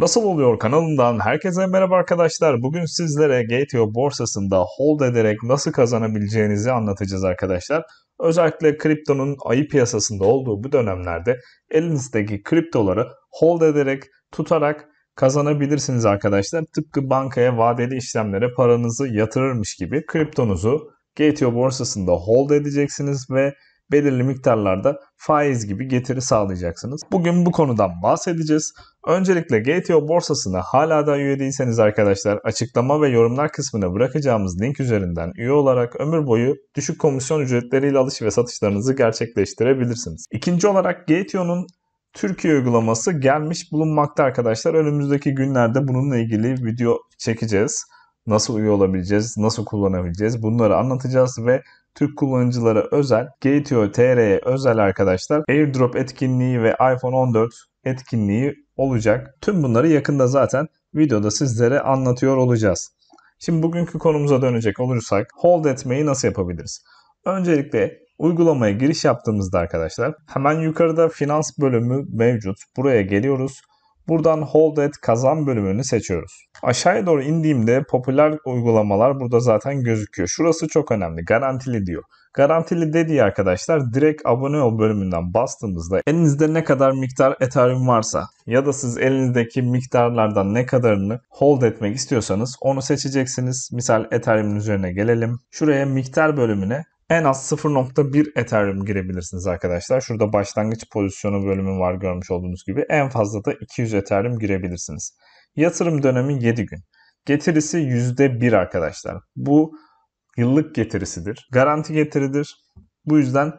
Nasıl oluyor kanalından herkese merhaba arkadaşlar. Bugün sizlere GTO borsasında hold ederek nasıl kazanabileceğinizi anlatacağız arkadaşlar. Özellikle kriptonun ayı piyasasında olduğu bu dönemlerde elinizdeki kriptoları hold ederek, tutarak kazanabilirsiniz arkadaşlar. Tıpkı bankaya vadeli işlemlere paranızı yatırırmış gibi kriptonuzu GTO borsasında hold edeceksiniz ve belirli miktarlarda faiz gibi getiri sağlayacaksınız. Bugün bu konudan bahsedeceğiz. Öncelikle GTO borsasına hala da üye değilseniz arkadaşlar açıklama ve yorumlar kısmına bırakacağımız link üzerinden üye olarak ömür boyu düşük komisyon ücretleriyle alış ve satışlarınızı gerçekleştirebilirsiniz. İkinci olarak GTO'nun Türkiye uygulaması gelmiş bulunmakta arkadaşlar. Önümüzdeki günlerde bununla ilgili video çekeceğiz. Nasıl üye olabileceğiz, nasıl kullanabileceğiz bunları anlatacağız ve Türk kullanıcılara özel, Gateo TR'ye özel arkadaşlar AirDrop etkinliği ve iPhone 14 etkinliği olacak. Tüm bunları yakında zaten videoda sizlere anlatıyor olacağız. Şimdi bugünkü konumuza dönecek olursak hold etmeyi nasıl yapabiliriz? Öncelikle uygulamaya giriş yaptığımızda arkadaşlar hemen yukarıda finans bölümü mevcut. Buraya geliyoruz. Buradan Hold At kazan bölümünü seçiyoruz. Aşağıya doğru indiğimde popüler uygulamalar burada zaten gözüküyor. Şurası çok önemli. Garantili diyor. Garantili dediği arkadaşlar direkt abone ol bölümünden bastığımızda elinizde ne kadar miktar Ethereum varsa ya da siz elinizdeki miktarlardan ne kadarını hold etmek istiyorsanız onu seçeceksiniz. Misal Ethereum'un üzerine gelelim. Şuraya miktar bölümüne en az 0.1 Ethereum girebilirsiniz arkadaşlar. Şurada başlangıç pozisyonu bölümü var görmüş olduğunuz gibi. En fazla da 200 Ethereum girebilirsiniz. Yatırım dönemi 7 gün. Getirisi %1 arkadaşlar. Bu yıllık getirisidir. Garanti getiridir. Bu yüzden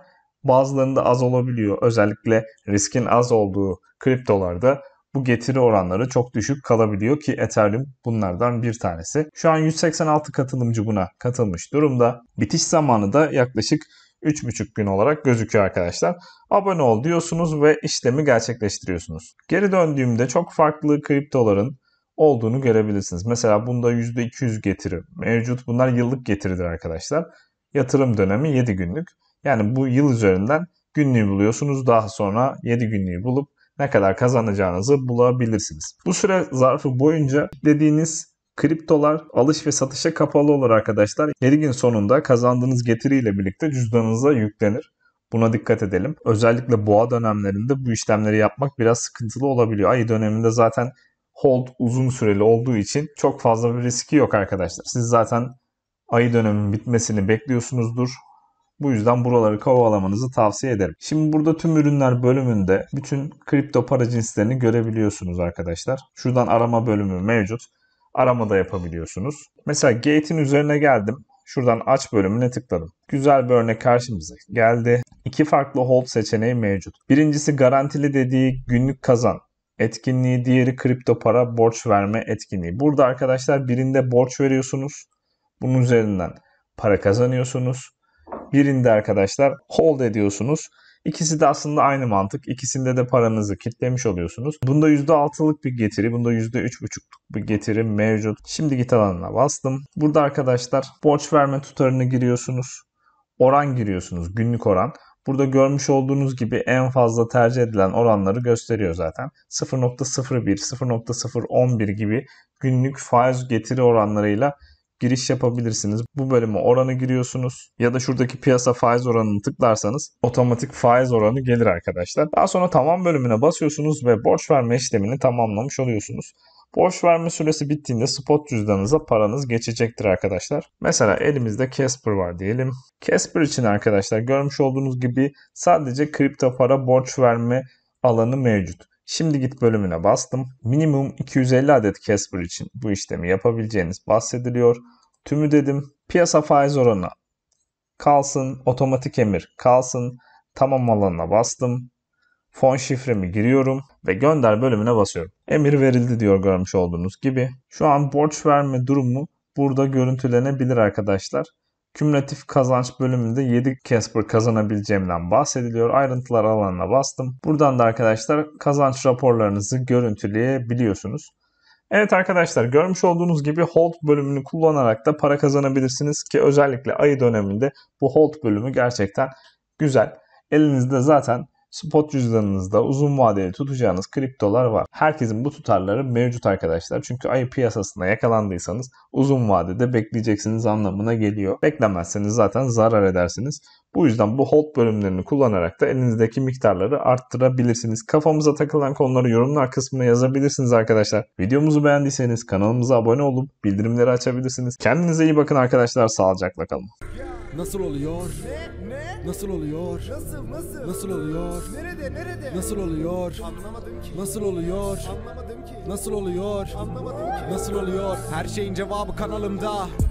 bazılarında az olabiliyor. Özellikle riskin az olduğu kriptolarda bu getiri oranları çok düşük kalabiliyor ki Ethereum bunlardan bir tanesi. Şu an 186 katılımcı buna katılmış durumda. Bitiş zamanı da yaklaşık 3,5 gün olarak gözüküyor arkadaşlar. Abone ol diyorsunuz ve işlemi gerçekleştiriyorsunuz. Geri döndüğümde çok farklı kriptoların olduğunu görebilirsiniz. Mesela bunda %200 getiri mevcut. Bunlar yıllık getiridir arkadaşlar. Yatırım dönemi 7 günlük. Yani bu yıl üzerinden günlüğü buluyorsunuz. Daha sonra 7 günlüğü bulup ne kadar kazanacağınızı bulabilirsiniz. Bu süre zarfı boyunca dediğiniz Kriptolar alış ve satışa kapalı olur arkadaşlar. 7 gün sonunda kazandığınız getiriyle birlikte cüzdanınıza yüklenir. Buna dikkat edelim. Özellikle boğa dönemlerinde bu işlemleri yapmak biraz sıkıntılı olabiliyor. Ay döneminde zaten hold uzun süreli olduğu için çok fazla bir riski yok arkadaşlar. Siz zaten ayı dönemin bitmesini bekliyorsunuzdur. Bu yüzden buraları kovalamanızı tavsiye ederim. Şimdi burada tüm ürünler bölümünde bütün kripto para cinslerini görebiliyorsunuz arkadaşlar. Şuradan arama bölümü mevcut. Arama da yapabiliyorsunuz. Mesela gate'in üzerine geldim. Şuradan aç bölümüne tıkladım. Güzel bir örnek karşımıza geldi. İki farklı hold seçeneği mevcut. Birincisi garantili dediği günlük kazan etkinliği, diğeri kripto para borç verme etkinliği. Burada arkadaşlar birinde borç veriyorsunuz. Bunun üzerinden para kazanıyorsunuz. Birinde arkadaşlar hold ediyorsunuz. İkisi de aslında aynı mantık. İkisinde de paranızı kitlemiş oluyorsunuz. Bunda %6'lık bir getiri, bunda %3,5'luk bir getiri mevcut. Şimdi git alanına bastım. Burada arkadaşlar borç verme tutarını giriyorsunuz. Oran giriyorsunuz, günlük oran. Burada görmüş olduğunuz gibi en fazla tercih edilen oranları gösteriyor zaten. 0.01, 0.011 gibi günlük faiz getiri oranlarıyla giriş yapabilirsiniz. Bu bölüme oranı giriyorsunuz ya da şuradaki piyasa faiz oranını tıklarsanız otomatik faiz oranı gelir arkadaşlar. Daha sonra tamam bölümüne basıyorsunuz ve borç verme işlemini tamamlamış oluyorsunuz. Borç verme süresi bittiğinde spot cüzdanınıza paranız geçecektir arkadaşlar. Mesela elimizde Casper var diyelim. Casper için arkadaşlar görmüş olduğunuz gibi sadece kripto para borç verme alanı mevcut. Şimdi git bölümüne bastım. Minimum 250 adet Casper için bu işlemi yapabileceğiniz bahsediliyor. Tümü dedim. Piyasa faiz oranı kalsın. Otomatik emir kalsın. Tamam alanına bastım. Fon şifremi giriyorum ve gönder bölümüne basıyorum. Emir verildi diyor görmüş olduğunuz gibi. Şu an borç verme durumu burada görüntülenebilir arkadaşlar. Kümülatif kazanç bölümünde 7 bu kazanabileceğimden bahsediliyor. Ayrıntılar alanına bastım. Buradan da arkadaşlar kazanç raporlarınızı görüntüleyebiliyorsunuz. Evet arkadaşlar görmüş olduğunuz gibi hold bölümünü kullanarak da para kazanabilirsiniz ki özellikle ayı döneminde bu hold bölümü gerçekten güzel. Elinizde zaten spot cüzdanınızda uzun vadeli tutacağınız kriptolar var. Herkesin bu tutarları mevcut arkadaşlar. Çünkü ayı piyasasına yakalandıysanız uzun vadede bekleyeceksiniz anlamına geliyor. Beklemezseniz zaten zarar edersiniz. Bu yüzden bu hold bölümlerini kullanarak da elinizdeki miktarları arttırabilirsiniz. Kafamıza takılan konuları yorumlar kısmına yazabilirsiniz arkadaşlar. Videomuzu beğendiyseniz kanalımıza abone olup bildirimleri açabilirsiniz. Kendinize iyi bakın arkadaşlar. Sağlıcakla kalın. Nasıl oluyor? Ne? Ne? Nasıl oluyor? Nasıl? Nasıl? Nasıl oluyor? Nerede? Nerede? Nasıl oluyor? Anlamadım ki. Nasıl oluyor? Anlamadım ki. Nasıl oluyor? Anlamadım ki. Nasıl oluyor? Her şeyin cevabı kanalımda.